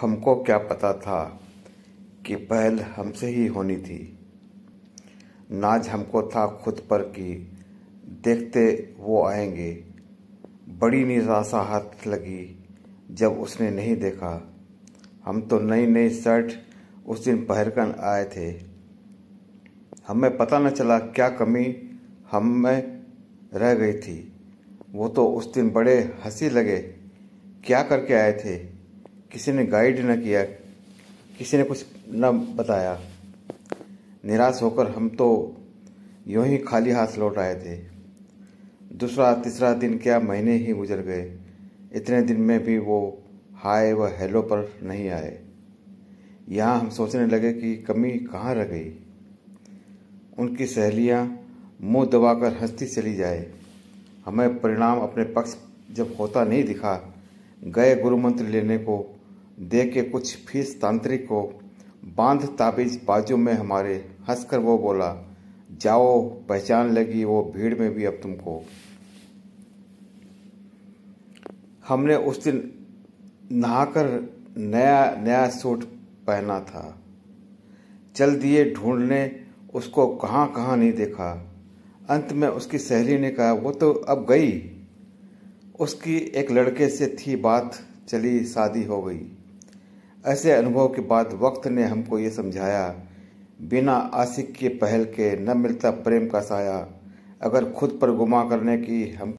हमको क्या पता था कि पहल हमसे ही होनी थी नाज हमको था खुद पर कि देखते वो आएंगे बड़ी हाथ लगी जब उसने नहीं देखा हम तो नई नई शर्ट उस दिन पहनकर आए थे हमें पता न चला क्या कमी हम में रह गई थी वो तो उस दिन बड़े हंसी लगे क्या करके आए थे किसी ने गाइड न किया किसी ने कुछ न बताया निराश होकर हम तो यू ही खाली हाथ लौट आए थे दूसरा तीसरा दिन क्या महीने ही गुजर गए इतने दिन में भी वो हाय व हेलो पर नहीं आए यहाँ हम सोचने लगे कि कमी कहाँ रह गई उनकी सहेलियाँ मुंह दबाकर हंसती चली जाए हमें परिणाम अपने पक्ष जब होता नहीं दिखा गए गुरु मंत्र लेने को दे के कुछ फीस तांत्रिक को बांध ताबीज बाजू में हमारे हंसकर वो बोला जाओ पहचान लगी वो भीड़ में भी अब तुमको हमने उस दिन नहाकर नया नया सूट पहना था चल दिए ढूंढने उसको कहाँ कहाँ नहीं देखा अंत में उसकी सहेली ने कहा वो तो अब गई उसकी एक लड़के से थी बात चली शादी हो गई ऐसे अनुभव के बाद वक्त ने हमको ये समझाया बिना आशिक के पहल के न मिलता प्रेम का साया अगर खुद पर गुमा करने की हम